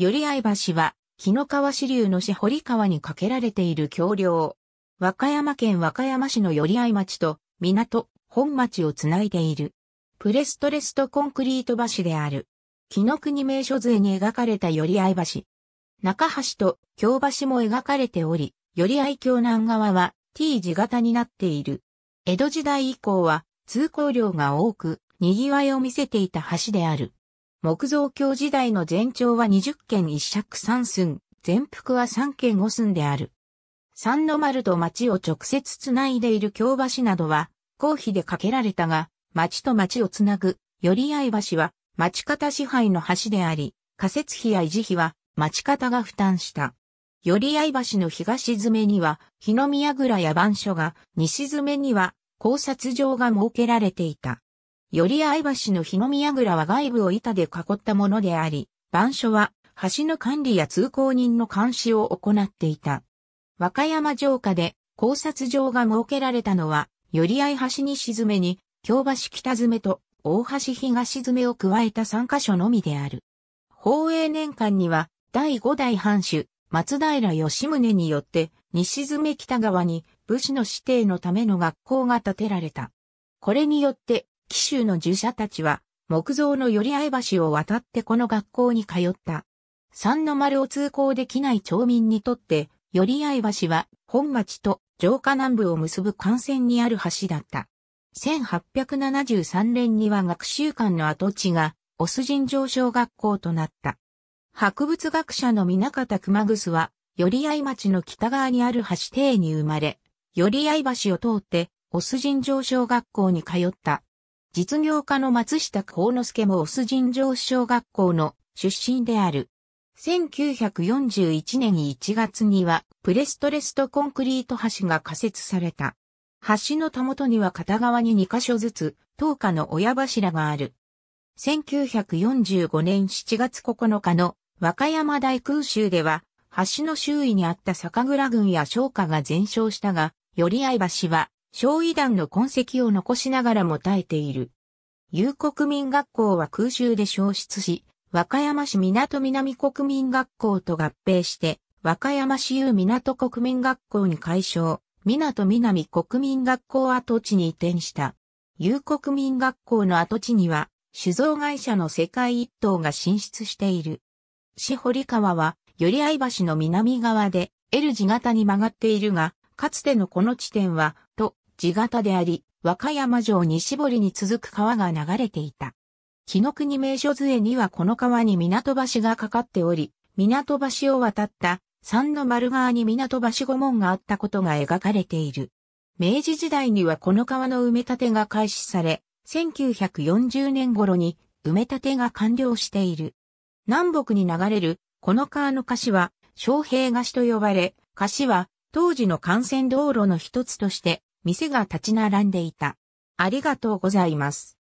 よりあい橋は、木の川支流の市堀川に架けられている橋梁。和歌山県和歌山市のよりあい町と、港、本町をつないでいる。プレストレストコンクリート橋である。木の国名所図に描かれたよりあい橋。中橋と京橋も描かれており、よりあい橋南側は T 字型になっている。江戸時代以降は通行量が多く、賑わいを見せていた橋である。木造橋時代の全長は20軒一尺三寸、全幅は3軒五寸である。三の丸と町を直接つないでいる京橋などは、公費で架けられたが、町と町をつなぐ、寄合橋は、町方支配の橋であり、仮設費や維持費は、町方が負担した。寄合橋の東詰めには、日の宮倉や番所が、西詰めには、考察場が設けられていた。より合橋の日の宮倉は外部を板で囲ったものであり、番所は橋の管理や通行人の監視を行っていた。和歌山城下で考察場が設けられたのは、より合橋西詰めに、京橋北詰と大橋東詰を加えた3カ所のみである。宝永年間には、第5代藩主、松平義宗によって、西詰北側に武士の指定のための学校が建てられた。これによって、紀州の儒者たちは、木造の寄合橋を渡ってこの学校に通った。三の丸を通行できない町民にとって、寄合橋は本町と城下南部を結ぶ幹線にある橋だった。1873年には学習館の跡地が、オス人上昇学校となった。博物学者の南方熊楠は、寄合町の北側にある橋邸に生まれ、寄合橋を通って、オス人上昇学校に通った。実業家の松下幸之助もオス尋常小学校の出身である。1941年1月にはプレストレストコンクリート橋が仮設された。橋のたもとには片側に2箇所ずつ、灯火の親柱がある。1945年7月9日の和歌山大空襲では、橋の周囲にあった酒蔵軍や商家が全焼したが、寄り橋は焼夷弾の痕跡を残しながらも耐えている。遊国民学校は空襲で消失し、和歌山市港南国民学校と合併して、和歌山市有港国民学校に改称、港南国民学校跡地に移転した。遊国民学校の跡地には、酒造会社の世界一等が進出している。市堀川は、寄合橋の南側で、L 字型に曲がっているが、かつてのこの地点は、と、地形であり、和歌山城西堀に続く川が流れていた。木の国名所図絵にはこの川に港橋がかかっており、港橋を渡った三の丸川に港橋御門があったことが描かれている。明治時代にはこの川の埋め立てが開始され、1940年頃に埋め立てが完了している。南北に流れるこの川の橋は、昌平子と呼ばれ、子は当時の幹線道路の一つとして店が立ち並んでいた。ありがとうございます。